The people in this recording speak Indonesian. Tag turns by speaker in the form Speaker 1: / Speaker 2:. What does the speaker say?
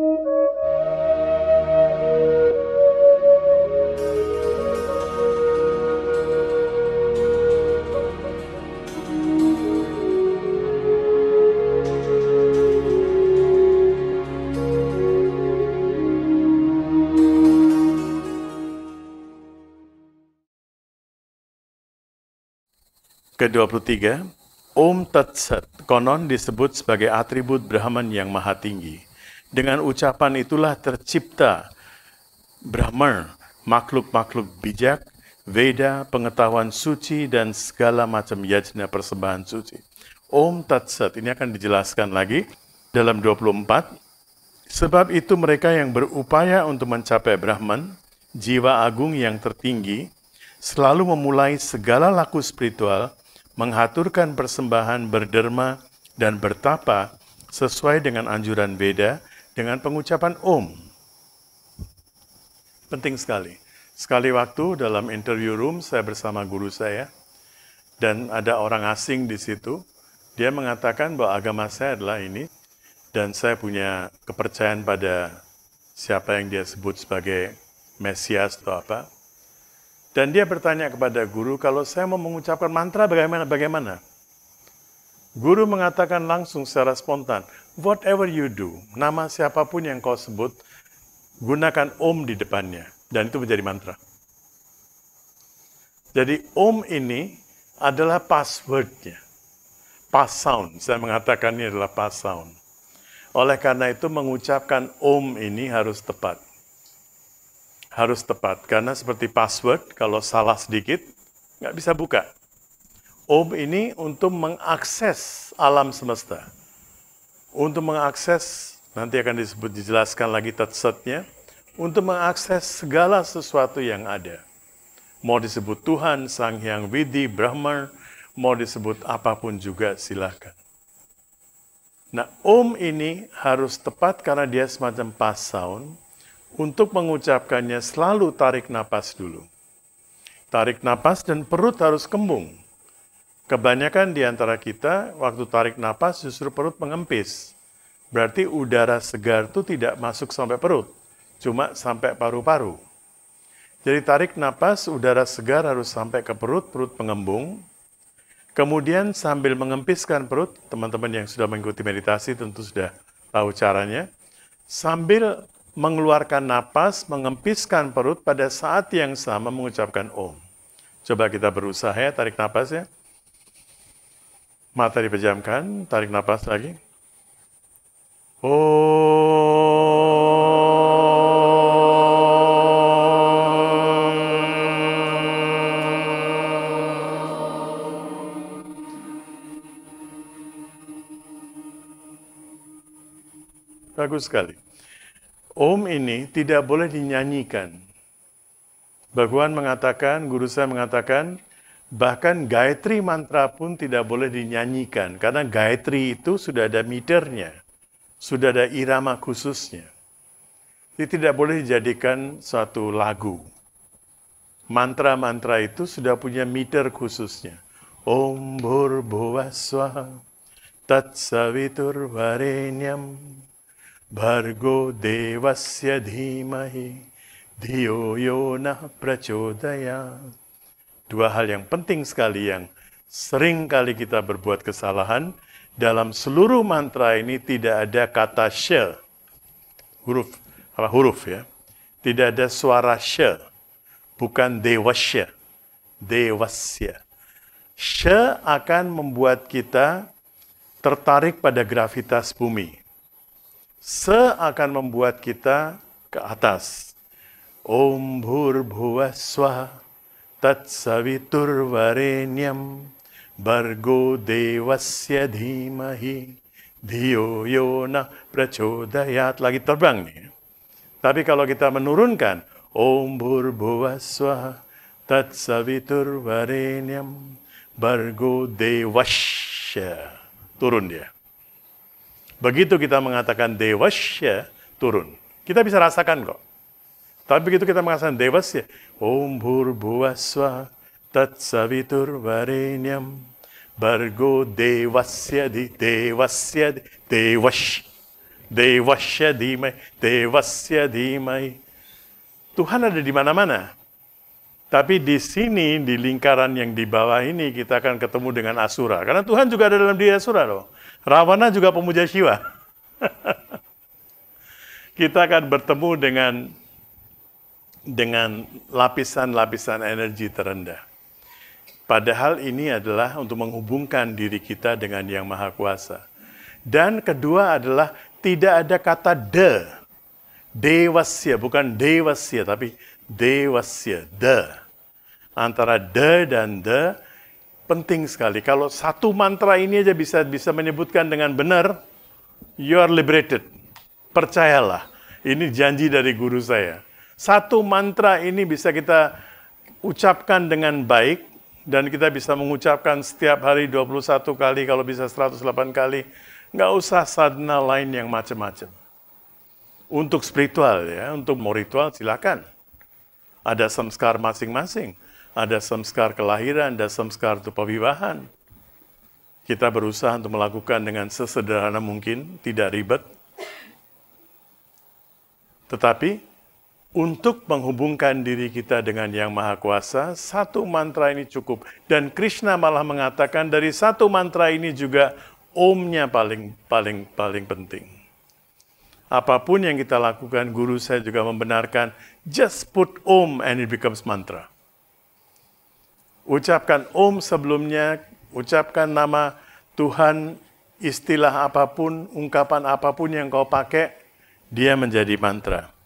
Speaker 1: Ke-23, Om Tat konon disebut sebagai atribut Brahman yang maha tinggi. Dengan ucapan itulah tercipta Brahman, makhluk-makhluk bijak, Veda, pengetahuan suci, dan segala macam yajna persembahan suci. Om Tat Sat, ini akan dijelaskan lagi dalam 24. Sebab itu mereka yang berupaya untuk mencapai Brahman, jiwa agung yang tertinggi, selalu memulai segala laku spiritual, menghaturkan persembahan berderma dan bertapa sesuai dengan anjuran Veda, dengan pengucapan Om. Penting sekali. Sekali waktu dalam interview room saya bersama guru saya dan ada orang asing di situ. Dia mengatakan bahwa agama saya adalah ini dan saya punya kepercayaan pada siapa yang dia sebut sebagai Mesias atau apa. Dan dia bertanya kepada guru, kalau saya mau mengucapkan mantra bagaimana? bagaimana? Guru mengatakan langsung secara spontan, whatever you do, nama siapapun yang kau sebut, gunakan om di depannya. Dan itu menjadi mantra. Jadi om ini adalah passwordnya. Pass sound, saya mengatakan ini adalah pass sound. Oleh karena itu mengucapkan om ini harus tepat. Harus tepat, karena seperti password, kalau salah sedikit, nggak bisa buka. Om ini untuk mengakses alam semesta. Untuk mengakses, nanti akan disebut dijelaskan lagi tatsatnya, untuk mengakses segala sesuatu yang ada. Mau disebut Tuhan, Sang Hyang Widi, Brahma, mau disebut apapun juga silahkan. Nah, om ini harus tepat karena dia semacam pas sound. Untuk mengucapkannya selalu tarik napas dulu. Tarik napas dan perut harus kembung. Kebanyakan di antara kita, waktu tarik napas justru perut mengempis. Berarti udara segar itu tidak masuk sampai perut, cuma sampai paru-paru. Jadi tarik napas, udara segar harus sampai ke perut, perut mengembung. Kemudian sambil mengempiskan perut, teman-teman yang sudah mengikuti meditasi tentu sudah tahu caranya. Sambil mengeluarkan napas, mengempiskan perut pada saat yang sama mengucapkan Om. Coba kita berusaha ya, tarik napas ya. Mata dipejamkan, tarik nafas lagi. Oh. Bagus sekali. Om ini tidak boleh dinyanyikan. Baguan mengatakan, guru saya mengatakan, Bahkan Gayatri mantra pun tidak boleh dinyanyikan karena Gayatri itu sudah ada miternya, sudah ada irama khususnya. Jadi tidak boleh dijadikan suatu lagu. Mantra-mantra itu sudah punya meter khususnya. Om Bhuvaswa Tat Savitur Varenyam Bhargo Devasya Dhimahi Dhiyo Yonah Prachodayat dua hal yang penting sekali yang sering kali kita berbuat kesalahan. Dalam seluruh mantra ini tidak ada kata she huruf apa huruf ya. Tidak ada suara she bukan dewasya, dewasya. She akan membuat kita tertarik pada gravitas bumi. Se akan membuat kita ke atas. Om bhur bhuvah swaha तत्सवितुर्वरेण्यं भर्गो Bargo धीमहि धियो yo न प्रचोदयात् lagi terbang nih. Tapi kalau kita menurunkan Om Bhurbhuvaswa Tatsaviturvarenyam Bargo Devasya, turun dia. Begitu kita mengatakan Dewasya turun. Kita bisa rasakan kok. Tapi begitu kita mengatakan devasya, Om Bhur Tat Savitur Varenyam Bargo Devasya di Devasya di Devash Devasya Mai Devasya Mai Tuhan ada di mana-mana. Tapi di sini, di lingkaran yang di bawah ini, kita akan ketemu dengan Asura. Karena Tuhan juga ada dalam diri Asura loh. Ravana juga pemuja Shiva. kita akan bertemu dengan dengan lapisan-lapisan energi terendah. Padahal ini adalah untuk menghubungkan diri kita dengan Yang Maha Kuasa. Dan kedua adalah tidak ada kata de. Dewasya, bukan dewasya, tapi dewasya, de. Antara de dan de penting sekali. Kalau satu mantra ini aja bisa bisa menyebutkan dengan benar, you are liberated. Percayalah, ini janji dari guru saya satu mantra ini bisa kita ucapkan dengan baik dan kita bisa mengucapkan setiap hari 21 kali kalau bisa 108 kali. Nggak usah sadna lain yang macam-macam. Untuk spiritual ya, untuk mau ritual silakan. Ada samskar masing-masing. Ada samskar kelahiran, ada samskar untuk pewibahan. Kita berusaha untuk melakukan dengan sesederhana mungkin, tidak ribet. Tetapi untuk menghubungkan diri kita dengan Yang Maha Kuasa, satu mantra ini cukup. Dan Krishna malah mengatakan dari satu mantra ini juga omnya paling paling paling penting. Apapun yang kita lakukan, guru saya juga membenarkan, just put om and it becomes mantra. Ucapkan om sebelumnya, ucapkan nama Tuhan, istilah apapun, ungkapan apapun yang kau pakai, dia menjadi mantra.